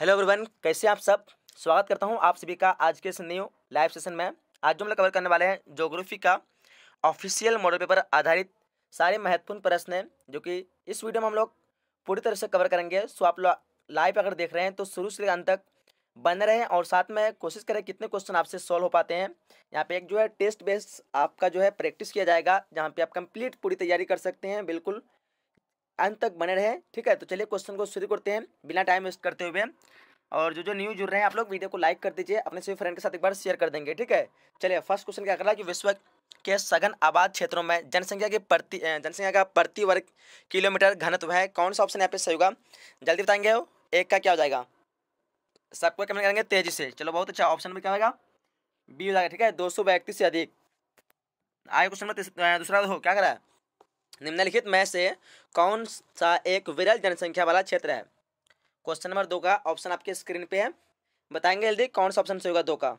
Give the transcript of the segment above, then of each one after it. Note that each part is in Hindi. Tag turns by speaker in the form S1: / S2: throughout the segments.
S1: हेलो एवरीवन कैसे आप सब स्वागत करता हूं आप सभी का आज के इस न्यू लाइव सेशन में आज जो हम लोग कवर करने वाले हैं जोग्राफी का ऑफिशियल मॉडल पेपर आधारित सारे महत्वपूर्ण प्रश्न हैं जो कि इस वीडियो में हम लोग पूरी तरह से कवर करेंगे सो आप लोग लाइव अगर देख रहे हैं तो शुरू से अंत तक बने रहें और साथ में कोशिश करें कितने क्वेश्चन आपसे सॉल्व हो पाते हैं यहाँ पे एक जो है टेस्ट बेस आपका जो है प्रैक्टिस किया जाएगा जहाँ पे आप कंप्लीट पूरी तैयारी कर सकते हैं बिल्कुल अंत तक बने रहे ठीक है तो चलिए क्वेश्चन को शुरू करते हैं बिना टाइम वेस्ट करते हुए और जो जो न्यूज जुड़ रहे हैं आप लोग वीडियो को लाइक कर दीजिए अपने सभी फ्रेंड के साथ एक बार शेयर कर देंगे ठीक है चलिए फर्स्ट क्वेश्चन क्या कर रहा है कि विश्व के सघन आबाद क्षेत्रों में जनसंख्या के प्रति जनसंख्या का प्रति वर्ग किलोमीटर घनत्व है कौन सा ऑप्शन यहाँ पे सही होगा जल्दी बताएंगे हो एक का क्या हो जाएगा सबको कमेंट करेंगे तेजी से चलो बहुत अच्छा ऑप्शन में क्या होगा बी हो जाएगा ठीक है दो से अधिक आगे क्वेश्चन में दूसरा हो क्या करा है निम्नलिखित में से कौन सा एक विरल जनसंख्या वाला क्षेत्र है क्वेश्चन नंबर दो का ऑप्शन आपके स्क्रीन पे है बताएंगे जल्दी कौन सा ऑप्शन से होगा दो का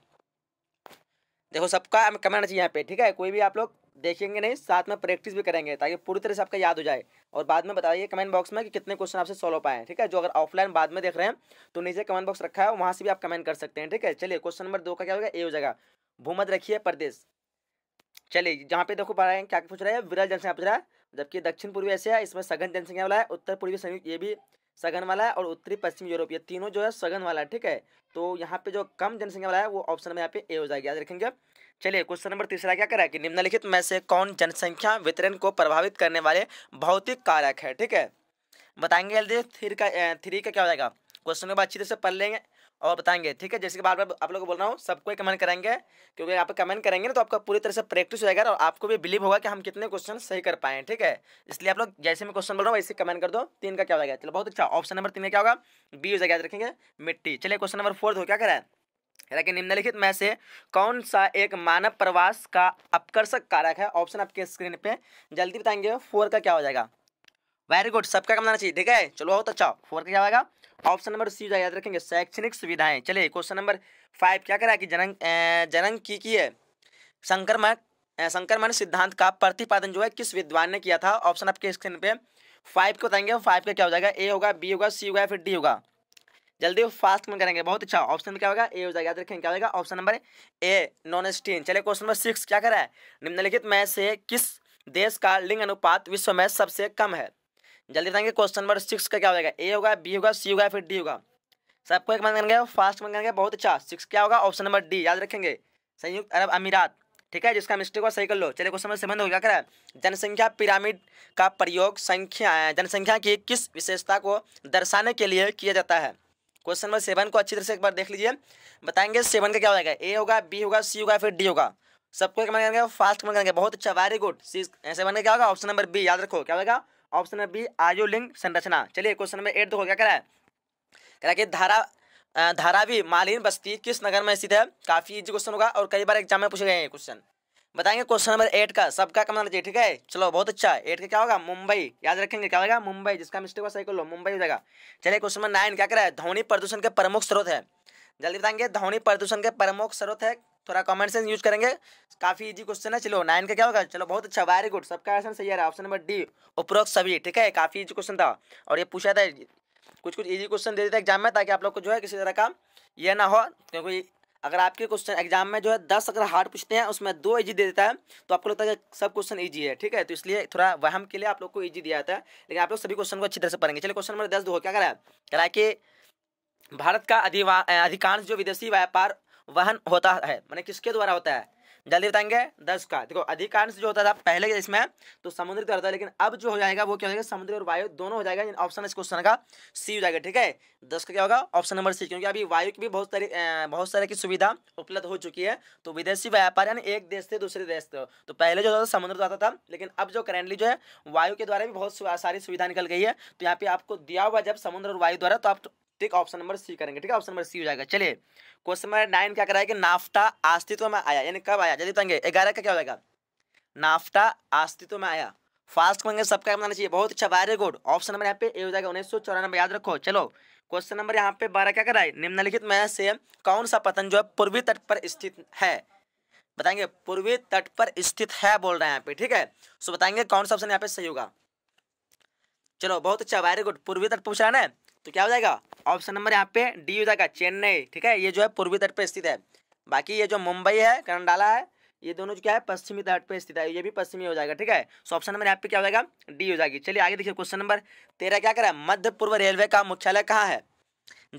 S1: देखो सबका कमेंट चाहिए यहाँ पे ठीक है कोई भी आप लोग देखेंगे नहीं साथ में प्रैक्टिस भी करेंगे ताकि पूरी तरह से आपका याद हो जाए और बाद में बताइए कमेंट बॉक्स में कि कितने क्वेश्चन आपसे सॉल्व हो पाए ठीक है जो अगर ऑफलाइन बाद में देख रहे हैं तो नीचे कमेंट बॉक्स रखा है वहाँ से भी आप कमेंट कर सकते हैं ठीक है चलिए क्वेश्चन नंबर दो का क्या होगा ए हो जाएगा भूमध रखिए प्रदेश चलिए जहाँ पे देखो पा रहे हैं क्या पूछ रहे हैं विरल जनसंख्या पूछ रहा है जबकि दक्षिण पूर्वी एशिया इसमें सघन जनसंख्या वाला है उत्तर पूर्वी संयुक्त ये भी सघन वाला है और उत्तरी पश्चिम यूरोप ये तीनों जो है सघन वाला है ठीक है तो यहाँ पे जो कम जनसंख्या वाला है वो ऑप्शन में यहाँ पे ए हो जाएगा याद रखेंगे चलिए क्वेश्चन नंबर तीसरा क्या करा है कि निम्नलिखित में से कौन जनसंख्या वितरण को प्रभावित करने वाले भौतिक कारक है ठीक है बताएंगे जल्दी थ्री का थ्री का क्या हो जाएगा क्वेश्चन को अच्छी तरह से पढ़ लेंगे और बताएंगे ठीक है जैसे कि बार बार आप लोग को बोल रहा हूँ सबको कमेंट करेंगे क्योंकि आप कमेंट करेंगे ना तो आपका पूरी तरह से प्रैक्टिस हो जाएगा और आपको भी बिलीव होगा कि हम कितने क्वेश्चन सही कर पाए ठीक है इसलिए आप लोग जैसे मैं क्वेश्चन बोल रहा हूँ वैसे कमेंट कर दो तीन का क्या हो चलो बहुत अच्छा ऑप्शन नंबर तीन का क्या होगा बी हो जाएगा याद रखेंगे मिट्टी चलिए क्वेश्चन नंबर फोर्थ हो क्या करें लेकिन निम्नलिखित में से कौन सा एक मानव प्रवास का आकर्षक कारक है ऑप्शन आपके स्क्रीन पे जल्दी बताएंगे फोर का क्या हो जाएगा वेरी गुड सबका कम चाहिए ठीक है चलो बहुत अच्छा फोर का क्या होगा ऑप्शन नंबर सी याद रखेंगे शैक्षणिक सुविधाएं चलिए क्वेश्चन नंबर फाइव क्या करा कि जनंग जनंग की, की है संक्रमण संक्रमण सिद्धांत का प्रतिपादन जो है किस विद्वान ने किया था ऑप्शन आपके स्क्रीन पे फाइव को बताएंगे फाइव का क्या हो जाएगा ए होगा बी होगा सी होगा फिर डी होगा जल्दी फास्ट में करेंगे बहुत अच्छा ऑप्शन क्या होगा ए हो जाएगा याद रखेंगे क्या होगा ऑप्शन नंबर ए नॉन स्टीन चलिए क्वेश्चन नंबर सिक्स क्या करा है निम्नलिखित में से किस देश का लिंग अनुपात विश्व में सबसे कम है जल्दी बताएंगे क्वेश्चन नंबर सिक्स का क्या होगा ए होगा बी होगा सी होगा फिर डी होगा सबको एक मन करेंगे फास्ट मन करेंगे बहुत अच्छा सिक्स क्या होगा ऑप्शन नंबर डी याद रखेंगे संयुक्त अरब अमीरात ठीक है जिसका मिस्टेक हुआ सही कर लो चलिए क्वेश्चन नंबर सेवन हो गया करें जनसंख्या पिरामिड का प्रयोग संख्या जनसंख्या की किस विशेषता को दर्शाने के लिए किया जाता है क्वेश्चन नंबर सेवन को अच्छी तरह से एक बार देख लीजिए बताएंगे सेवन अच्छा, का क्या होगा ए होगा बी होगा सी होगा फिर डी होगा सबको एक मन करेंगे फास्ट मन करेंगे बहुत अच्छा वेरी गुड सी सेवन का क्या होगा ऑप्शन नंबर बी याद रखो क्या होगा ऑप्शन नंबर बी आयोलिंग संरचना चलिए क्वेश्चन नंबर एट देखो क्या करा है करा कि धारा धारावी मालिन बस्ती किस नगर में स्थित है काफी इजी क्वेश्चन होगा और कई बार एग्जाम में पूछे गए हैं क्वेश्चन बताएंगे क्वेश्चन नंबर एट का सबका कमाना चाहिए ठीक है चलो बहुत अच्छा एट का क्या होगा मुंबई याद रखेंगे क्या होगा मुंबई जिसका मिस्टेक हुआ सही कर लो मुंबई हो जाएगा चलिए क्वेश्चन नंबर नाइन क्या करा है ध्वनि प्रदूषण के प्रमुख स्रोत है जल्दी बताएंगे ध्वनि प्रदूषण के प्रमुख स्रोत है थोड़ा कॉमन सेंस यूज करेंगे काफी इजी क्वेश्चन है चलो नाइन का क्या होगा चलो बहुत अच्छा वेरी गुड सबका आंसर सही है ऑप्शन नंबर डी उपरोक्त सभी ठीक है काफी इजी क्वेश्चन था और ये पूछा था कुछ कुछ इजी क्वेश्चन दे देते एग्जाम में ताकि आप लोग को जो है किसी तरह का यह ना हो क्योंकि अगर आपके क्वेश्चन एग्जाम में जो है दस अगर हार्ड पूछते हैं उसमें दो इजी दे देता है तो आपको लगता है सब क्वेश्चन इजी है ठीक है तो इसलिए थोड़ा वहम के लिए आप लोग को इजी दिया जाता है लेकिन आप लोग सभी क्वेश्चन को अच्छी तरह से पढ़ेंगे चलिए क्वेश्चन नंबर दस दो क्या करा है करा कि भारत का अधिकांश जो विदेशी व्यापार वहन होता है मैंने किसके द्वारा होता है जल्दी बताएंगे दस का देखो अधिकांश जो होता था पहले इसमें तो समुद्र के होता लेकिन अब जो हो जाएगा वो क्या हो जाएगा समुद्र और वायु दोनों हो जाएगा ऑप्शन इस क्वेश्चन का सी हो जाएगा ठीक है दस का क्या होगा ऑप्शन नंबर सी क्योंकि अभी वायु की भी बहुत सारी बहुत सारे की सुविधा उपलब्ध हो चुकी है तो विदेशी व्यापार यानी एक देश से दूसरे देश से तो पहले जो होता था समुद्र आता था लेकिन अब जो करेंटली जो है वायु के द्वारा भी बहुत सारी सुविधा निकल गई है तो यहाँ पे आपको दिया हुआ जब समुद्र और वायु द्वारा तो आप ठीक ऑप्शन नंबर सी करेंगे ठीक है ऑप्शन नंबर सी हो जाएगा चलिए क्वेश्चन नंबर नाइन क्या कराएगा नाफ्टा अस्तित्व में आया यानी कब आया जल्दी बताएंगे ग्यारह का क्या हो जाएगा नाफ्टा अस्तित्व में आया फास्ट कहेंगे सबका बनाना चाहिए बहुत अच्छा वेरी गुड ऑप्शन नंबर यहाँ पे ए हो जाएगा उन्नीस सौ चौरानबे याद रखो चलो क्वेश्चन नंबर यहाँ पे बारह क्या कराए निम्नलिखित में से कौन सा पतन जो है पूर्वी तट पर स्थित है बताएंगे पूर्वी तट पर स्थित है बोल रहे हैं यहाँ पे ठीक है सो बताएंगे कौन सा ऑप्शन यहाँ पे सही होगा चलो बहुत अच्छा वेरी गुड पूर्वी तट पूछ रहा है ना तो क्या हो जाएगा ऑप्शन नंबर यहाँ पे डी हो जाएगा चेन्नई ठीक है ये जो है पूर्वी तट पर स्थित है बाकी ये जो मुंबई है करंडाला है ये दोनों जो क्या है पश्चिमी तट पर स्थित है ये भी पश्चिमी हो जाएगा ठीक है सो ऑप्शन नंबर यहाँ पे क्या हो जाएगा डी हो जाएगी चलिए आगे देखिए क्वेश्चन नंबर तेरह क्या करा मध्य पूर्व रेलवे का मुख्यालय कहाँ है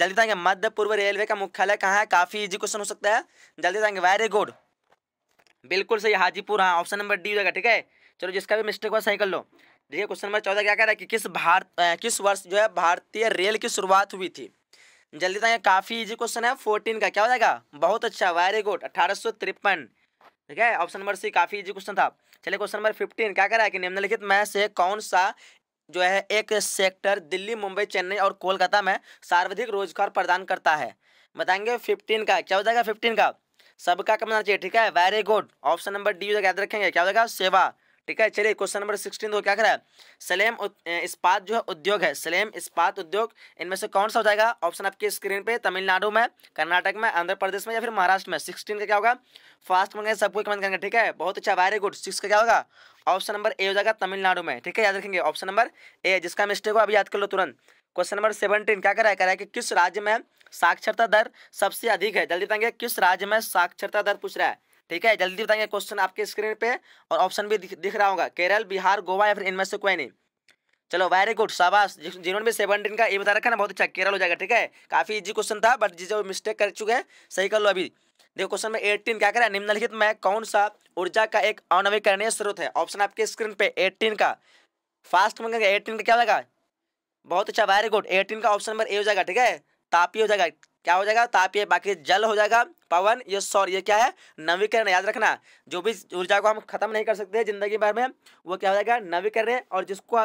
S1: जल्दी जाएंगे मध्य पूर्व रेलवे का मुख्यालय कहाँ है काफी इजी क्वेश्चन हो सकता है जल्दी जाएंगे वेरी गुड बिल्कुल सही हाजीपुर हाँ ऑप्शन नंबर डी हो जाएगा ठीक है चलो जिसका भी मिस्टेक हुआ सही कर लो देखिए क्वेश्चन नंबर चौदह क्या कह रहा है कि किस भारत किस वर्ष जो है भारतीय रेल की शुरुआत हुई थी जल्दी बताइए काफ़ी इजी क्वेश्चन है फोर्टीन का क्या हो जाएगा बहुत अच्छा वेरी गुड अठारह ठीक है ऑप्शन नंबर सी काफ़ी इजी क्वेश्चन था चलिए क्वेश्चन नंबर फिफ्टीन क्या कह रहा है कि निम्नलिखित में से कौन सा जो है एक सेक्टर दिल्ली मुंबई चेन्नई और कोलकाता में सर्वाधिक रोजगार प्रदान करता है बताएंगे फिफ्टीन का क्या हो जाएगा फिफ्टीन का सबका कम चाहिए ठीक है very good option number D याद रखेंगे क्या हो जाएगा सेवा ठीक है चलिए क्वेश्चन नंबर सिक्सटीन दो क्या करा है सलेम इस्पात जो है उद्योग है सलेम इस्पात उद्योग इनमें से कौन सा हो जाएगा ऑप्शन आपके स्क्रीन पे तमिलनाडु में कर्नाटक में आंध्र प्रदेश में या फिर महाराष्ट्र में सिक्सटीन का क्या होगा फास्ट मंगे सबको कमेंट करेंगे ठीक है बहुत अच्छा वेरी गुड सिक्स का क्या होगा ऑप्शन नंबर ए हो जाएगा तमिलनाडु में ठीक है याद रखेंगे ऑप्शन नंबर ए जिसका मिस्टेक हो अभी याद कर लो तुरंत क्वेश्चन नंबर सेवनटीन क्या कर रहा है कह रहा है कि किस राज्य में साक्षरता दर सबसे अधिक है जल्दी बताएंगे किस राज्य में साक्षरता दर पूछ रहा है ठीक है जल्दी बताएंगे क्वेश्चन आपके स्क्रीन पे और ऑप्शन भी दिख, दिख रहा होगा केरल बिहार गोवा या फिर इनमें से कोई नहीं चलो वेरी गुड शाबाश जिन्होंने भी सेवनटीन का ये बता रखा ना बहुत अच्छा केरल हो जाएगा ठीक है काफी इजी क्वेश्चन था बट जो मिस्टेक कर चुके हैं सही कर लो अभी देखो क्वेश्चन में एट्टीन क्या करें निम्नलिखित में कौन सा ऊर्जा का एक अनवीकरणीय स्रोत है ऑप्शन आपके स्क्रीन पे एटीन का फास्ट में एटीन का क्या होगा बहुत अच्छा वेरी गुड एटीन का ऑप्शन नंबर ए हो जाएगा ठीक है तापी हो जाएगा क्या हो जाएगा तापीय बाकी जल हो जाएगा पवन ये सौर ये क्या है नवीकरण याद रखना जो भी ऊर्जा को हम खत्म नहीं कर सकते जिंदगी भर में वो क्या हो जाएगा नवीकरण और जिसको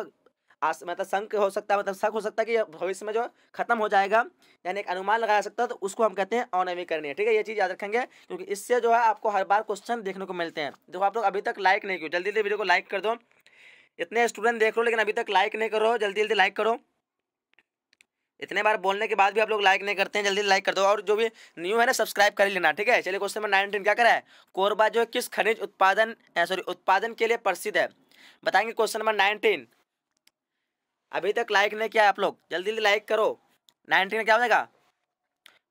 S1: आस मतलब संक हो सकता है मतलब शक हो सकता है कि भविष्य में जो खत्म हो जाएगा यानी एक अनुमान लगाया सकता है तो उसको हम कहते हैं अनवीकरणीय ठीक है ये चीज़ याद रखेंगे क्योंकि इससे जो है आपको हर बार क्वेश्चन देखने को मिलते हैं देखो आप लोग अभी तक लाइक नहीं किया जल्दी जल्दी वीडियो को लाइक कर दो इतने स्टूडेंट देख रहे हो लेकिन अभी तक लाइक नहीं करो जल्दी जल्दी लाइक करो इतने बार बोलने के बाद भी आप लोग लाइक नहीं करते हैं जल्दी लाइक कर दो और जो भी न्यू है ना सब्सक्राइब कर लेना ठीक है चलिए क्वेश्चन नंबर नाइनटीन क्या करा है कोरबा जो है किस खनिज उत्पादन सॉरी उत्पादन के लिए प्रसिद्ध है बताएंगे क्वेश्चन नंबर नाइनटीन अभी तक लाइक नहीं किया आप लोग जल्दी जल्दी लाइक करो नाइनटीन अच्छा, क्या होगा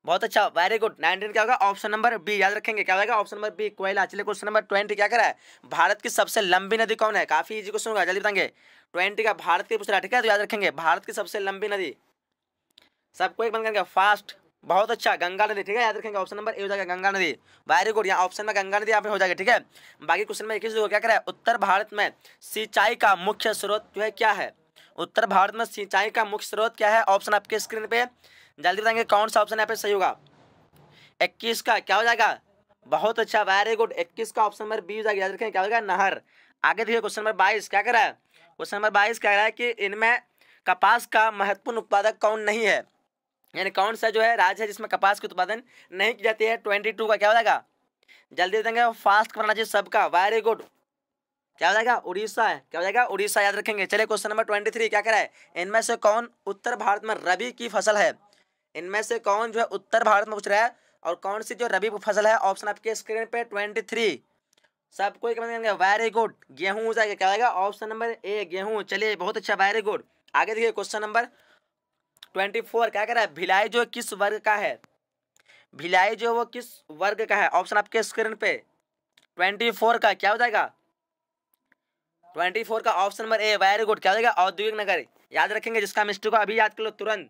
S1: बहुत अच्छा वेरी गुड नाइनटीन क्या होगा ऑप्शन नंबर बी याद रखेंगे क्या होगा ऑप्शन नंबर बी कोयला चलिए क्वेश्चन नंबर ट्वेंटी क्या करा है भारत की सबसे लंबी नदी कौन है काफी इजी क्वेश्चन होगा जल्दी बताएंगे ट्वेंटी का भारत के पूछ रहा है ठीक है तो याद रखेंगे भारत की सबसे लंबी नदी सबको एक बंद करके फास्ट बहुत अच्छा गंगा नदी ठीक है याद रखेंगे ऑप्शन नंबर ए हो जाएगा गंगा नदी वेरी गुड यहाँ ऑप्शन में गंगा नदी यहाँ पे हो जाएगा ठीक है बाकी क्वेश्चन में इक्कीस क्या करें उत्तर भारत में सिंचाई का मुख्य स्रोत जो है क्या है उत्तर भारत में सिंचाई का मुख्य स्रोत क्या है ऑप्शन आपके स्क्रीन पे जल्दी बताएंगे कौन सा ऑप्शन यहाँ पे सही होगा इक्कीस का क्या हो जाएगा बहुत अच्छा वेरी गुड इक्कीस का ऑप्शन नंबर बी हो जाएगा याद रखें क्या हो जाएगा नहर आगे देखिए क्वेश्चन नंबर बाईस क्या कह रहा है क्वेश्चन नंबर बाईस कह रहा है कि इनमें कपास का महत्वपूर्ण उत्पादक कौन नहीं है यानी कौन सा जो है राज्य है जिसमें कपास की उत्पादन नहीं की जाती है ट्वेंटी टू का क्या हो जाएगा जल्दी देंगे फास्ट करना चाहिए सबका वेरी गुड क्या हो जाएगा उड़ीसा है क्या हो जाएगा उड़ीसा याद रखेंगे चलिए क्वेश्चन नंबर ट्वेंटी थ्री क्या करा है इनमें से कौन उत्तर भारत में रबी की फसल है इनमें से कौन जो है उत्तर भारत में पूछ रहा है और कौन सी जो रबी फसल है ऑप्शन आपके स्क्रीन पे ट्वेंटी थ्री सबको वेरी गुड गेहूँ हो जाएगा क्या जाएगा ऑप्शन नंबर ए गेहूँ चलिए बहुत अच्छा वेरी गुड आगे देखिए क्वेश्चन नंबर ट्वेंटी फोर क्या कह रहा है भिलाई जो किस वर्ग का है भिलाई जो वो किस वर्ग का है ऑप्शन आपके स्क्रीन पे ट्वेंटी फोर का क्या हो जाएगा ट्वेंटी फोर का option number A very good क्या हो जाएगा औद्योगिक नगर याद रखेंगे जिसका मिस्ट्री को अभी याद कर लो तुरंत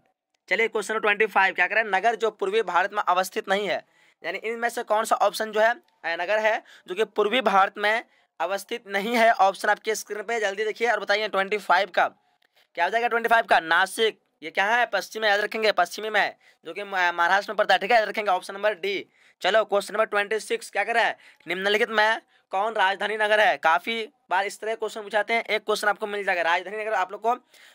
S1: चलिए क्वेश्चन नंबर ट्वेंटी फाइव क्या करें नगर जो पूर्वी भारत में अवस्थित नहीं है यानी इनमें से कौन सा ऑप्शन जो है नगर है जो कि पूर्वी भारत में अवस्थित नहीं है ऑप्शन आपके स्क्रीन पे जल्दी देखिए और बताइए ट्वेंटी फाइव का क्या हो जाएगा ट्वेंटी फाइव का नासिक ये क्या है पश्चिम में याद रखेंगे पश्चिमी में जो कि महाराष्ट्र में पड़ता है ठीक है याद रखेंगे ऑप्शन नंबर डी चलो क्वेश्चन नंबर ट्वेंटी सिक्स क्या करें है निम्नलिखित में कौन राजधानी नगर है काफ़ी बार इस तरह के क्वेश्चन पूछाते हैं एक क्वेश्चन आपको मिल जाएगा राजधानी नगर आप लोग को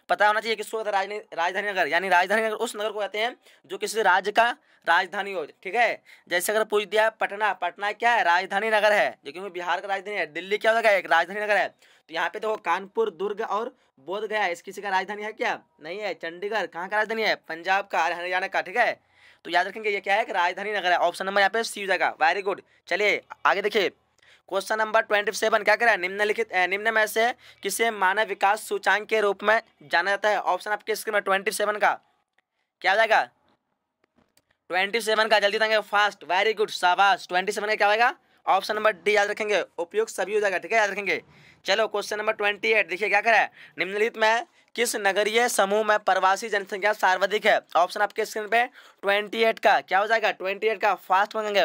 S1: पता होना चाहिए किसको कहते हैं राजधानी नगर यानी राजधानी नगर उस नगर को कहते हैं जो किसी राज्य का राजधानी हो ठीक है जैसे अगर पूछ दिया पटना पटना क्या है राजधानी नगर है जो क्योंकि बिहार का राजधानी है दिल्ली क्या होगा एक राजधानी नगर है तो यहाँ पे देखो कानपुर दुर्ग और बोध गया इस किसी का राजधानी है क्या नहीं है चंडीगढ़ कहाँ का राजधानी है पंजाब का हरियाणा का ठीक है तो याद रखेंगे ये क्या है कि राजधानी नगर है ऑप्शन नंबर यहाँ पे सी जगह वेरी गुड चलिए आगे देखिए क्वेश्चन नंबर ट्वेंटी सेवन क्या करें निम्नलिखित निम्न में से किसे मानव विकास सूचांक के रूप में जाना जाता है ऑप्शन आपके स्क्रीन में ट्वेंटी सेवन का क्या हो जाएगा ट्वेंटी सेवन का जल्दी देंगे फास्ट वेरी गुड शाबाश ट्वेंटी सेवन का क्या होगा ऑप्शन नंबर डी याद रखेंगे उपयोग सभी हो जाएगा ठीक है याद रखेंगे चलो क्वेश्चन नंबर ट्वेंटी एट देखिए क्या करा है निम्नलिखित में किस नगरीय समूह में प्रवासी जनसंख्या सर्वाधिक है ऑप्शन आपके स्क्रीन पे 28 का क्या हो जाएगा 28 का फास्ट मांगेंगे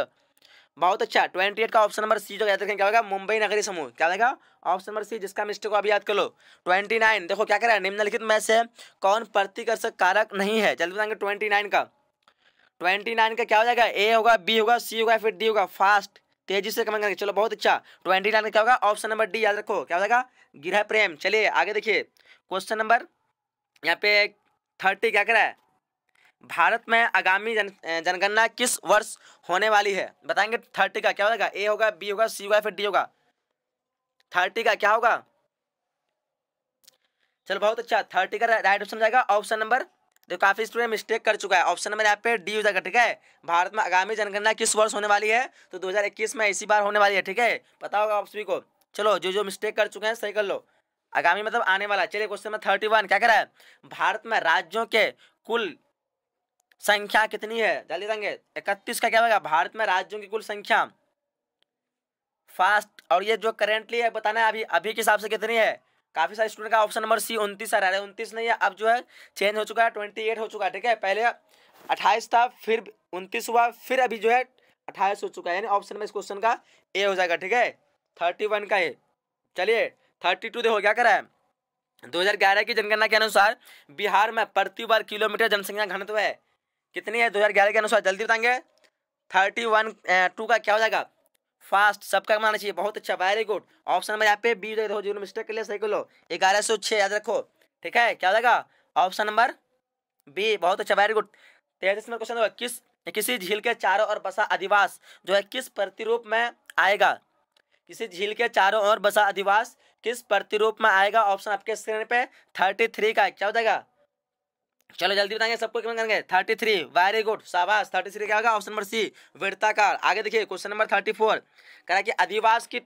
S1: बहुत अच्छा 28 का ऑप्शन नंबर सी जो याद रखें क्या होगा मुंबई नगरी समूह क्या होगा ऑप्शन नंबर सी जिसका मिस्टेक को अभी याद कर लो 29 देखो क्या कह रहा है निम्नलिखित में से कौन प्रतिकर्षक कारक नहीं है जल्दी बताएंगे नाइन का नाइन का क्या हो जाएगा ए होगा बी होगा सी होगा फिर डी होगा फास्ट तेजी से कमेंट करेंगे चलो बहुत अच्छा ट्वेंटी नाइन क्या होगा ऑप्शन नंबर डी याद रखो क्या हो जाएगा गृह प्रेम चलिए आगे देखिए क्वेश्चन नंबर यहाँ पे थर्टी क्या करा है भारत में आगामी जन जनगणना किस वर्ष होने वाली है बताएंगे थर्टी का क्या होगा ए होगा बी होगा सी होगा फिर डी होगा थर्टी का क्या होगा चलो बहुत अच्छा थर्टी का राइट ऑप्शन जाएगा ऑप्शन नंबर तो काफ़ी स्टूडेंट मिस्टेक कर चुका है ऑप्शन नंबर यहाँ पे डी हो जाएगा ठीक है भारत में आगामी जनगणना किस वर्ष होने वाली है तो 2021 में इसी बार होने वाली है ठीक है पता होगा आप सभी को चलो जो जो मिस्टेक कर चुके हैं सही कर लो आगामी मतलब आने वाला चलिए क्वेश्चन नंबर थर्टी वन क्या कह रहा है भारत में राज्यों के कुल संख्या कितनी है जल्दी देंगे इकतीस का क्या होगा भारत में राज्यों की कुल संख्या फास्ट और ये जो करेंटली है बताना है अभी अभी के हिसाब से कितनी है काफ़ी सारे स्टूडेंट का ऑप्शन नंबर सी उनतीस आ रहा है उनतीस नहीं है अब जो है चेंज हो चुका है ट्वेंटी एट हो चुका है ठीक है पहले अट्ठाईस था फिर उनतीस हुआ फिर अभी जो है अट्ठाईस हो चुका है यानी ऑप्शन नंबर इस क्वेश्चन का ए हो जाएगा ठीक है थर्टी वन का ए चलिए थर्टी टू देखो क्या करा है दो हजार ग्यारह की जनगणना के अनुसार बिहार में प्रति वर्ग किलोमीटर जनसंख्या घनत्व है कितनी है दो हजार ग्यारह के अनुसार जल्दी बताएंगे थर्टी वन टू का क्या हो जाएगा फास्ट सबका मानना चाहिए बहुत अच्छा वेरी गुड ऑप्शन नंबर यहाँ पे बी देखो जीरो मिस्टेक के लिए सही बोलो ग्यारह सौ छः याद रखो ठीक है क्या हो जाएगा ऑप्शन नंबर बी बहुत अच्छा वेरी गुड तेतीस नंबर क्वेश्चन किस किसी झील के चारों ओर बसा अधिवास जो है किस प्रतिरूप में आएगा किसी झील के चारों ओर बसा अधिवास किस प्रतिरूप में आएगा ऑप्शन आपके स्क्रीन पे थर्टी थ्री का क्या हो जाएगा चलो जल्दी बताएंगे सबको क्या करेंगे थर्टी थ्री वेरी गुड शाबाश थर्टी थ्री क्या होगा ऑप्शन नंबर सी वृत्ताकार आगे देखिए क्वेश्चन नंबर थर्टी फोर कह रहा है कि अधिवास की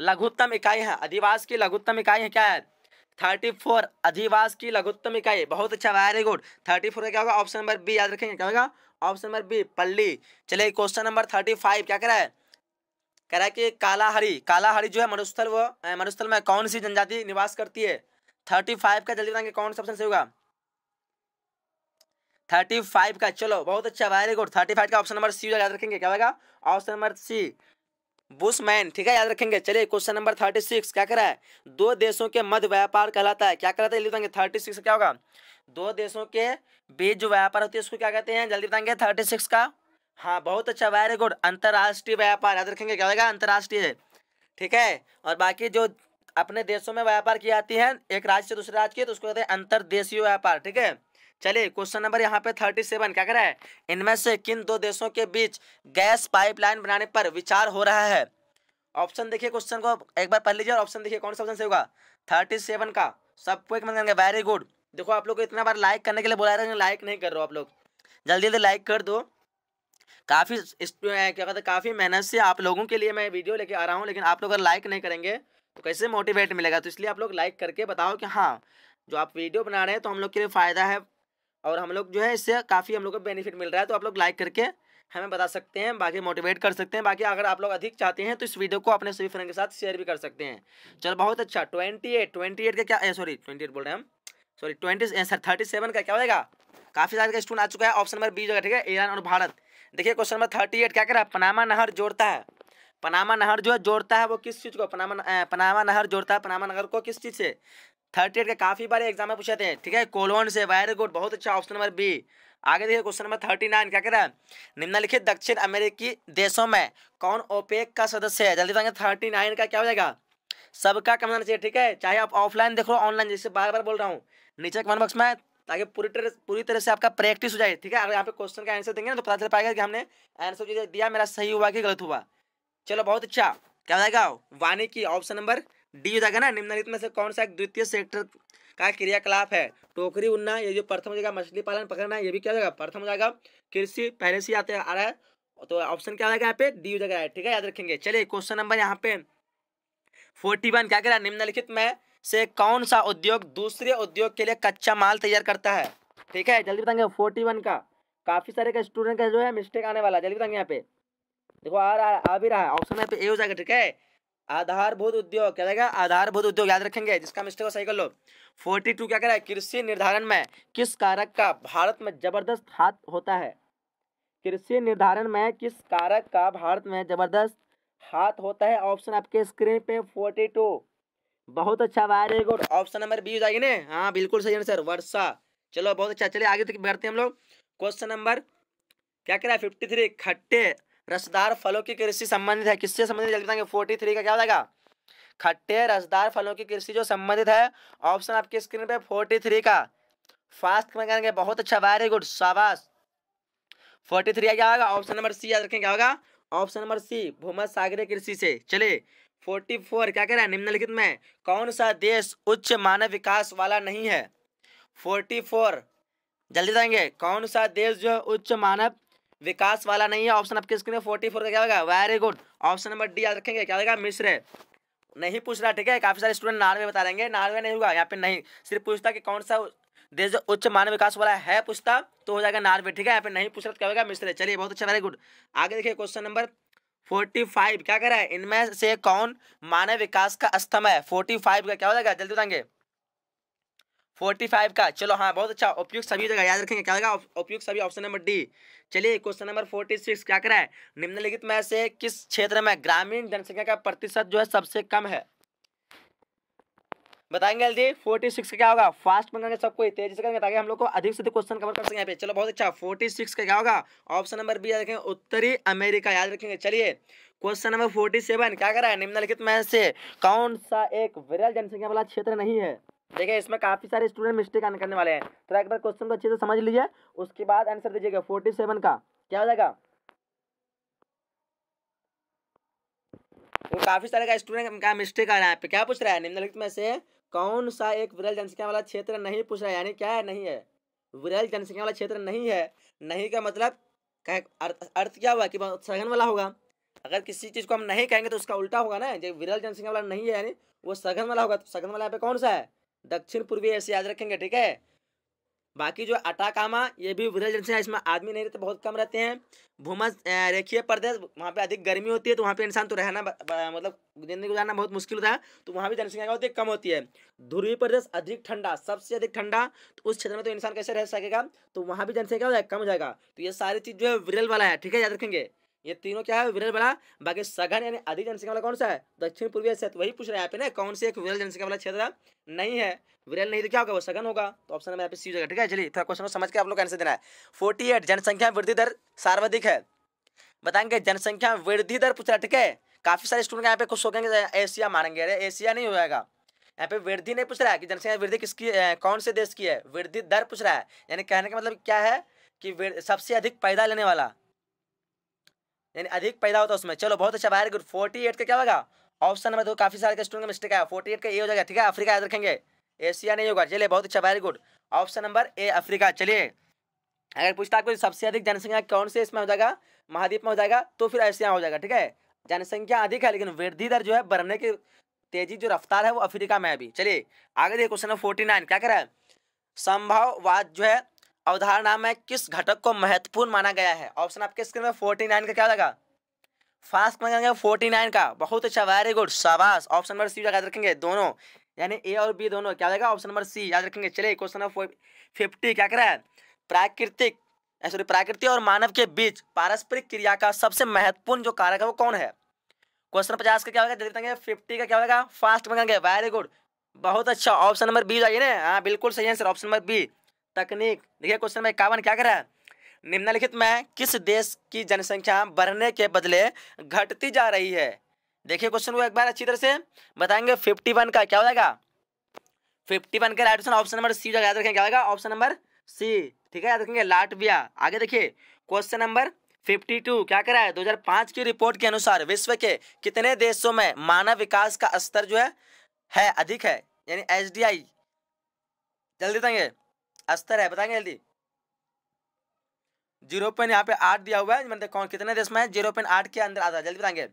S1: लघुत्तम इकाई है अधिवास की लघुत्तम इकाई है क्या है थर्टी फोर अधिवास की लघुत्तम इकाई बहुत अच्छा वेरी गुड थर्टी फोर क्या होगा ऑप्शन नंबर बी याद रखेंगे क्या होगा ऑप्शन नंबर बी पल्ली चलिए क्वेश्चन नंबर थर्टी फाइव क्या करा है कह रहा है कि कालाहरी कालाहरी जो है मरुस्थल वो मरुस्थल में कौन सी जनजाति निवास करती है थर्टी फाइव का जल्दी बताएंगे कौन सा ऑप्शन सही होगा थर्टी फाइव का चलो बहुत अच्छा वेरी गुड थर्टी फाइव का ऑप्शन नंबर सी याद रखेंगे क्या होगा ऑप्शन नंबर सी बुशमैन ठीक है याद रखेंगे चलिए क्वेश्चन नंबर थर्टी सिक्स क्या करा है दो देशों के मध्य व्यापार कहलाता है क्या कहलाता है जल्दी बताएंगे थर्टी सिक्स क्या होगा दो देशों के बीच जो व्यापार होती है उसको क्या कहते हैं जल्दी बताएंगे थर्टी सिक्स का हाँ बहुत अच्छा वेरी गुड अंतर्राष्ट्रीय व्यापार याद रखेंगे क्या होगा अंतर्राष्ट्रीय ठीक है और बाकी जो अपने देशों में व्यापार की जाती है एक राज्य से दूसरे राज्य की तो उसको कहते हैं अंतरदेशीय व्यापार ठीक है चलिए क्वेश्चन नंबर यहाँ पे थर्टी सेवन क्या रहा है इनमें से किन दो देशों के बीच गैस पाइपलाइन बनाने पर विचार हो रहा है ऑप्शन देखिए क्वेश्चन को एक बार पढ़ लीजिए और ऑप्शन देखिए कौन सा ऑप्शन से होगा थर्टी सेवन का सबको एक मतलब वेरी गुड देखो आप लोग को इतना बार लाइक करने के लिए बोला रहे लाइक नहीं कर रहे हो आप लोग जल्दी जल्दी लाइक कर दो काफ़ी क्या कहते हैं काफ़ी मेहनत से आप लोगों के लिए मैं वीडियो लेके आ रहा हूँ लेकिन आप लोग अगर लाइक नहीं करेंगे तो कैसे मोटिवेट मिलेगा तो इसलिए आप लोग लाइक करके बताओ कि हाँ जो आप वीडियो बना रहे हैं तो हम लोग के लिए फ़ायदा है और हम लोग जो है इससे काफ़ी हम लोग को बेनिफिट मिल रहा है तो आप लोग लाइक करके हमें बता सकते हैं बाकी मोटिवेट कर सकते हैं बाकी अगर आप लोग अधिक चाहते हैं तो इस वीडियो को अपने सभी फ्रेंड के साथ शेयर भी कर सकते हैं चलो बहुत अच्छा ट्वेंटी एट ट्वेंटी एट का क्या सॉरी ट्वेंटी एट बोल रहे हैं हम सॉरी ट्वेंटी थर्टी सेवन का क्या होगा काफ़ी सारे का स्टूडेंट आ चुका है ऑप्शन नंबर बी जो ठीक है ईरान और भारत देखिए क्वेश्चन नंबर थर्टी एट क्या कर रहा है पनामा नहर जोड़ता है पनामा नहर जो है जोड़ता है वो किस चीज़ को पनामा पनामा नहर जोड़ता है पनामा नहर को किस चीज़ से थर्ड ईयर के काफ़ी बार एग्जाम में पूछे थे ठीक है कोलवन से वेरी गुड बहुत अच्छा ऑप्शन नंबर बी आगे देखिए क्वेश्चन नंबर थर्टी नाइन क्या कह रहा है निम्नलिखित दक्षिण अमेरिकी देशों में कौन ओपेक का सदस्य है जल्दी बताएंगे थर्टी नाइन का क्या हो जाएगा सबका कमेंट चाहिए ठीक है चाहे आप ऑफलाइन देखो ऑनलाइन जैसे बार बार बोल रहा हूँ नीचे कमेंट बॉक्स में ताकि पूरी तरह पूरी तरह से आपका प्रैक्टिस हो जाए ठीक है अगर यहाँ पे क्वेश्चन का आंसर देंगे ना तो पता चल पाएगा कि हमने आंसर दिया मेरा सही हुआ कि गलत हुआ चलो बहुत अच्छा क्या हो जाएगा वानी की ऑप्शन नंबर डी हो जाएगा ना निम्नलिखित में से कौन सा द्वितीय सेक्टर का क्रियाकलाप है टोकरी उन्ना ये जो प्रथम हो जाएगा मछली पालन पकड़ना ये भी क्या हो जाएगा प्रथम हो जाएगा कृषि पहले से आते आ रहा है तो ऑप्शन क्या हो जाएगा यहाँ पे डी हो जाएगा ठीक है याद रखेंगे चलिए क्वेश्चन नंबर यहाँ पे फोर्टी वन क्या कह रहा है निम्नलिखित में से कौन सा उद्योग दूसरे उद्योग के लिए कच्चा माल तैयार करता है ठीक है जल्दी बताएंगे फोर्टी वन का काफ़ी सारे का स्टूडेंट का जो है मिस्टेक आने वाला है जल्दी बताएंगे यहाँ पे देखो आ रहा है आ भी रहा है ऑप्शन यहाँ पे ए हो जाएगा ठीक है आधारभूत उद्योग क्या रहेगा आधारभूत उद्योग याद रखेंगे जिसका मिस्टेक हो सही कर लो फोर्टी टू क्या रहा है कृषि निर्धारण में किस कारक का भारत में जबरदस्त हाथ होता है कृषि निर्धारण में किस कारक का भारत में जबरदस्त हाथ होता है ऑप्शन आपके स्क्रीन पे फोर्टी टू बहुत अच्छा very good option number B हो जाएगी ना हाँ बिल्कुल सही आंसर वर्षा चलो बहुत अच्छा चलिए आगे तक तो बढ़ते हैं हम लोग क्वेश्चन नंबर क्या कह रहा है फिफ्टी थ्री खट्टे रसदार फलों की कृषि संबंधित है किससे संबंधित जल्दी बताएंगे फोर्टी थ्री का क्या बताएगा खट्टे रसदार फलों की कृषि जो संबंधित है ऑप्शन आपके स्क्रीन पे फोर्टी थ्री का फास्ट में करेंगे बहुत अच्छा वेरी गुड शाबाश फोर्टी थ्री क्या होगा ऑप्शन नंबर सी याद रखें क्या होगा ऑप्शन नंबर सी भूमध सागरीय कृषि से चले फोर्टी फोर क्या कह रहा है निम्नलिखित में कौन सा देश उच्च मानव विकास वाला नहीं है फोर्टी फोर जल्दी जाएंगे कौन सा देश जो है उच्च मानव विकास वाला नहीं है ऑप्शन आपके स्क्रीन में फोर्टी फोर का क्या होगा very good option number D याद रखेंगे क्या होगा मिश्र है नहीं पूछ रहा ठीक है काफी सारे स्टूडेंट नार्वे बता देंगे नार्वे नहीं होगा यहाँ पे नहीं सिर्फ पूछता कि कौन सा देश उच्च मानव विकास वाला है पूछता तो हो जाएगा नार्वे ठीक है यहाँ पे नहीं पूछ रहा तो क्या होगा मिश्र चलिए बहुत अच्छा वेरी गुड आगे देखिए क्वेश्चन नंबर फोर्टी फाइव क्या कह रहा है इनमें से कौन मानव विकास का स्तंभ है फोर्टी फाइव का क्या हो जाएगा जल्दी बताएंगे फोर्टी फाइव का चलो हाँ बहुत अच्छा उपयुक्त सभी जगह याद रखेंगे क्या लगा उपयुक्त सभी ऑप्शन नंबर डी चलिए क्वेश्चन नंबर फोर्टी सिक्स क्या करा है निम्नलिखित में से किस क्षेत्र में ग्रामीण जनसंख्या का प्रतिशत जो है सबसे कम है बताएंगे जल्दी फोर्टी सिक्स का क्या होगा फास्ट मंगाएंगे सबको तेजी से करेंगे ताकि हम लोग को अधिक से अधिक क्वेश्चन कवर कर सकें यहाँ पे चलो बहुत अच्छा फोर्टी सिक्स का क्या होगा ऑप्शन नंबर बी याद रखेंगे उत्तरी अमेरिका याद रखेंगे चलिए क्वेश्चन नंबर फोर्टी सेवन क्या करा है निम्नलिखित में से कौन सा एक विरल जनसंख्या वाला क्षेत्र नहीं है देखिए इसमें काफ़ी सारे स्टूडेंट मिस्टेक आने करने वाले हैं थोड़ा एक बार क्वेश्चन को अच्छे से समझ लीजिए उसके बाद आंसर दीजिएगा फोर्टी सेवन का क्या हो जाएगा तो काफ़ी सारे का स्टूडेंट का मिस्टेक आ रहा है यहाँ पे क्या पूछ रहा है निम्नलिखित में से कौन सा एक विरल जनसंख्या वाला क्षेत्र नहीं पूछ रहा है यानी क्या है नहीं है विरल जनसंख्या वाला क्षेत्र नहीं है नहीं का मतलब अर्थ अर्थ क्या हुआ कि सघन वाला होगा अगर किसी चीज़ को हम नहीं कहेंगे तो उसका उल्टा होगा ना जो विरल जनसंख्या वाला नहीं है यानी वो सघन वाला होगा तो सघन वाला यहाँ पे कौन सा है दक्षिण पूर्वी एशिया याद रखेंगे ठीक है बाकी जो अटाकामा ये भी विरल जनसंख्या इसमें आदमी नहीं रहते बहुत कम रहते हैं भूमस रेखीय प्रदेश वहाँ पे अधिक गर्मी होती है तो वहाँ पे इंसान तो रहना मतलब जिंदगी गुजारना बहुत मुश्किल होता है तो वहाँ भी जनसंख्या क्या होती है कम होती है ध्रुवी प्रदेश अधिक ठंडा सबसे अधिक ठंडा तो उस क्षेत्र में तो इंसान कैसे रह सकेगा तो वहाँ भी जनसंख्या हो जाएगा कम हो जाएगा तो ये सारी चीज़ जो है विरल वाला है ठीक है याद रखेंगे ये तीनों क्या है विरल वाला बाकी सघन यानी अधिक जनसंख्या वाला कौन सा है दक्षिण पूर्वी क्षेत्र वही पूछ रहे हैं यहाँ पे ना कौन से एक विरल जनसंख्या वाला क्षेत्र नहीं है विरल नहीं तो क्या होगा वो सघन होगा तो ऑप्शन नंबर सी जगह ठीक है चलिए थोड़ा क्वेश्चन को समझ के आप लोग आंसर देना है फोर्टी एट जनसंख्या वृद्धि दर सर्वाधिक है बताएंगे जनसंख्या वृद्धि दर पूछ रहा है ठीक है काफी सारे स्टूडेंट यहाँ पे खुश हो गए एशिया मारेंगे अरे एशिया नहीं होगा यहाँ पे वृद्धि नहीं पूछ रहा है कि जनसंख्या वृद्धि किसकी कौन से देश की है वृद्धि दर पूछ रहा है यानी कहने का मतलब क्या है कि सबसे अधिक पैदा लेने वाला यानी अधिक पैदा होता है उसमें चलो बहुत अच्छा वेरी गुड फोर्टी एट का क्या होगा ऑप्शन नंबर दो काफी सारे स्टूडेंट का मिस्टेक आया फोर्टी एट का ए हो जाएगा ठीक है अफ्रीका याद रखेंगे एशिया नहीं होगा चलिए बहुत अच्छा very good option number A Africa चलिए अगर पूछता आपको सबसे अधिक जनसंख्या कौन से इसमें हो जाएगा महाद्वीप में हो जाएगा तो फिर एशिया हो जाएगा ठीक है जनसंख्या अधिक है लेकिन वृद्धि दर जो है बढ़ने की तेजी जो रफ्तार है वो अफ्रीका में अभी चलिए आगे देखिए क्वेश्चन नंबर फोर्टी नाइन क्या कर रहा है संभववाद जो है अवधारणा में किस घटक को महत्वपूर्ण माना गया है ऑप्शन आपके स्क्रीन में फोर्टी नाइन का क्या लगा फास्ट मंगाएंगे फोर्टी नाइन का बहुत अच्छा वेरी गुड शाबाश ऑप्शन नंबर सी याद रखेंगे दोनों यानी ए और बी दोनों क्या लगेगा ऑप्शन नंबर सी याद रखेंगे चलिए क्वेश्चन नंबर फिफ्टी क्या करें है प्राकृतिक सॉरी eh, प्राकृतिक और मानव के बीच पारस्परिक क्रिया का सबसे महत्वपूर्ण जो कारक है वो कौन है क्वेश्चन पचास का क्या होगा देख देंगे फिफ्टी का क्या होगा फास्ट मंगाएंगे वेरी गुड बहुत अच्छा ऑप्शन नंबर बी जाइए ना हाँ बिल्कुल सही आंसर ऑप्शन नंबर बी तकनीक देखिए क्वेश्चन में इक्यावन क्या रहा है निम्नलिखित में किस देश की जनसंख्या बढ़ने के बदले घटती जा रही है देखिए क्वेश्चन को एक बार अच्छी तरह से बताएंगे फिफ्टी वन का क्या हो जाएगा फिफ्टी वन का right option option number C याद रखेंगे क्या होगा ऑप्शन नंबर सी ठीक है याद रखेंगे लाटविया आगे देखिए क्वेश्चन नंबर फिफ्टी टू क्या करा है पांच की रिपोर्ट के अनुसार विश्व के कितने देशों में मानव विकास का स्तर जो है है अधिक है यानी एच जल्दी देंगे स्तर है बताएंगे जल्दी जीरो पॉइंट यहाँ पे आठ दिया हुआ है मतलब कौन कितने देश में है जीरो पॉइंट आठ के अंदर आता है जल्दी बताएंगे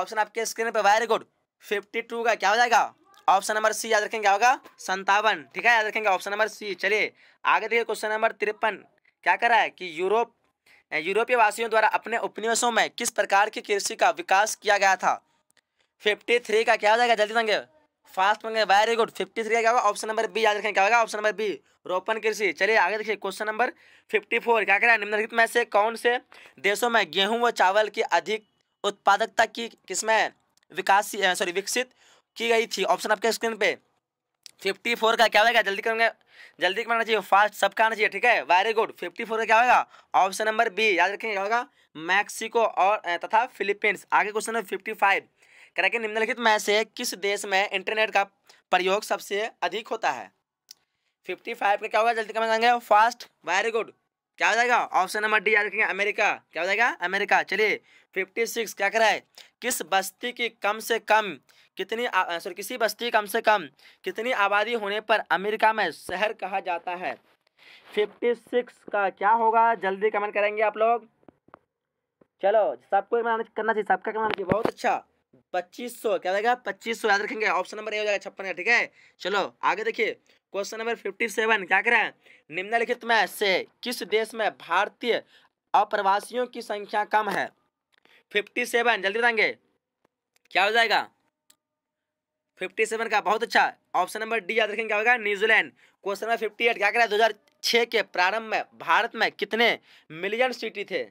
S1: ऑप्शन आपके स्क्रीन पे वायर गुड फिफ्टी टू का क्या हो जाएगा ऑप्शन नंबर सी याद रखेंगे क्या होगा संतावन ठीक है याद रखेंगे ऑप्शन नंबर सी चलिए आगे देखिए क्वेश्चन नंबर तिरपन क्या कर रहा है कि यूरोप यूरोपीय वासियों द्वारा अपने उपनिवेशों में किस प्रकार की कृषि का विकास किया गया था फिफ्टी थ्री का क्या हो जाएगा जल्दी देंगे फास्ट में वेरी गुड फिफ्टी थ्री क्या होगा ऑप्शन नंबर बी याद रखें क्या होगा ऑप्शन नंबर बी रोपण कृषि चलिए आगे देखिए क्वेश्चन नंबर फिफ्टी फोर क्या कह रहा है निम्नलिखित में से कौन से देशों में गेहूं व चावल की अधिक उत्पादकता की किसमें विकास सॉरी विकसित की गई थी ऑप्शन आपके स्क्रीन पे फिफ्टी फोर का क्या होगा जल्दी करेंगे जल्दी करना चाहिए फास्ट सबका आना चाहिए ठीक है वेरी गुड फिफ्टी फोर का क्या होगा ऑप्शन नंबर बी याद रखेंगे क्या होगा मैक्सिको और तथा फिलीपींस आगे क्वेश्चन नंबर फिफ्टी फाइव कह कि निम्नलिखित में से किस देश में इंटरनेट का प्रयोग सबसे अधिक होता है फिफ्टी फाइव का क्या होगा जल्दी कमेंट करेंगे फास्ट वेरी गुड क्या हो जाएगा ऑप्शन नंबर डी याद रखेंगे अमेरिका क्या हो जाएगा अमेरिका चलिए फिफ्टी सिक्स क्या करा है किस बस्ती की कम से कम कितनी सॉरी किसी बस्ती कम से कम कितनी आबादी होने पर अमेरिका में शहर कहा जाता है फिफ्टी सिक्स का क्या होगा जल्दी कमेंट करेंगे आप लोग चलो सबको करना चाहिए सबका कमेंट चाहिए बहुत अच्छा पच्चीस सौ क्या रहेगा पच्चीस सौ याद रखेंगे ऑप्शन नंबर ए हो जाएगा छप्पन का ठीक है चलो आगे देखिए क्वेश्चन नंबर फिफ्टी सेवन क्या करें निम्नलिखित में से किस देश में भारतीय अप्रवासियों की संख्या कम है फिफ्टी सेवन जल्दी बताएंगे क्या हो जाएगा फिफ्टी सेवन का बहुत अच्छा ऑप्शन नंबर डी याद रखेंगे क्या होगा New Zealand question number fifty eight क्या करें दो हजार छः के प्रारंभ में भारत में कितने मिलियन सिटी थे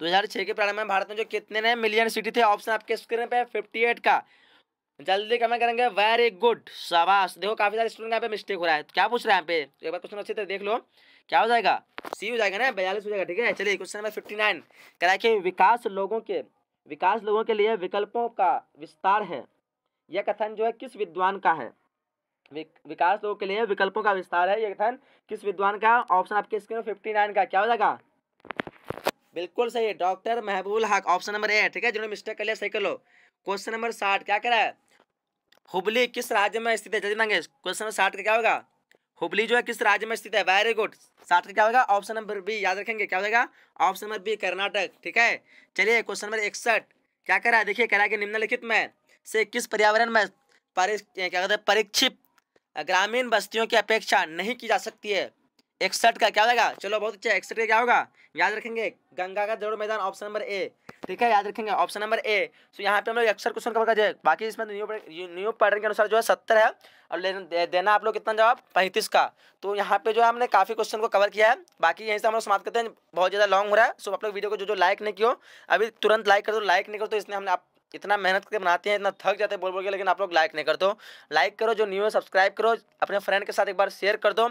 S1: 2006 के प्रारंभ में भारत में जो कितने नए मिलियन सिटी थे ऑप्शन आपके स्क्रीन पे फिफ्टी एट का जल्दी कमेंट करेंगे वेरी गुड शाबाश देखो काफी सारे स्टूडेंट यहाँ पे मिस्टेक हो रहा है तो क्या पूछ रहे हैं यहाँ पे तो एक बार क्वेश्चन अच्छी तरह देख लो क्या हो जाएगा सी हो जाएगा ना बयालीस हो जाएगा ठीक है चलिए क्वेश्चन नंबर फिफ्टी नाइन कह रहा है कि विकास लोगों के विकास लोगों के लिए विकल्पों का विस्तार है यह कथन जो है किस विद्वान का है विकास लोगों के लिए विकल्पों का विस्तार है यह कथन किस विद्वान का ऑप्शन आपके स्क्रीन फिफ्टी नाइन का क्या हो जाएगा बिल्कुल सही है डॉक्टर महबूल हक ऑप्शन नंबर ए ठीक है जिन्होंने मिस्टेक कर लिया सही कर लो क्वेश्चन नंबर साठ क्या करा है हुबली किस राज्य में स्थित है जल्दी मांगे क्वेश्चन नंबर साठ का क्या होगा हुबली जो है किस राज्य में स्थित है वेरी गुड साठ का क्या होगा ऑप्शन नंबर बी याद रखेंगे क्या होगा ऑप्शन नंबर बी कर्नाटक ठीक है चलिए क्वेश्चन नंबर इकसठ क्या करा है देखिए है कि निम्नलिखित में से किस पर्यावरण में क्या कहते हैं परीक्षित ग्रामीण बस्तियों की अपेक्षा नहीं की जा सकती है इकसठ का क्या होगा चलो बहुत अच्छा इकसठ का क्या होगा याद रखेंगे गंगा का दौड़ मैदान ऑप्शन नंबर ए ठीक है याद रखेंगे ऑप्शन नंबर ए सो यहाँ पे हम लोग अक्सर क्वेश्चन कवर कर बाकी इसमें न्यू न्यू पैटर्न के अनुसार जो है सत्तर है और दे, देना आप लोग कितना जवाब पैंतीस का तो यहाँ पे जो है हमने काफ़ी क्वेश्चन को कवर किया है बाकी यहीं से हम लोग समाप्त करते हैं बहुत ज़्यादा लॉन्ग हो रहा है सो आप लोग वीडियो को जो जो लाइक नहीं किया अभी तुरंत लाइक कर दो लाइक नहीं करो तो इसने हमने आप इतना मेहनत करके बनाते हैं इतना थक जाते हैं बोल बोल के लेकिन आप लोग लाइक नहीं कर दो लाइक करो जो न्यू है सब्सक्राइब करो अपने फ्रेंड के साथ एक बार शेयर कर दो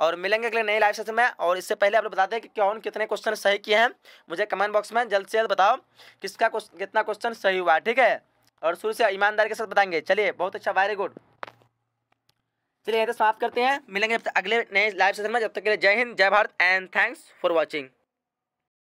S1: और मिलेंगे अगले नए लाइव सेशन में और इससे पहले आप लोग बता दें कि कौन कितने क्वेश्चन सही किए हैं मुझे कमेंट बॉक्स में जल्द से जल्द बताओ किसका कितना क्वेश्चन सही हुआ ठीक है और शुरू से ईमानदारी के साथ बताएंगे चलिए बहुत अच्छा वेरी गुड चलिए से समाप्त करते हैं मिलेंगे अगले नए लाइव सेशन में जब तक के लिए जय हिंद जय Bharat and thanks for watching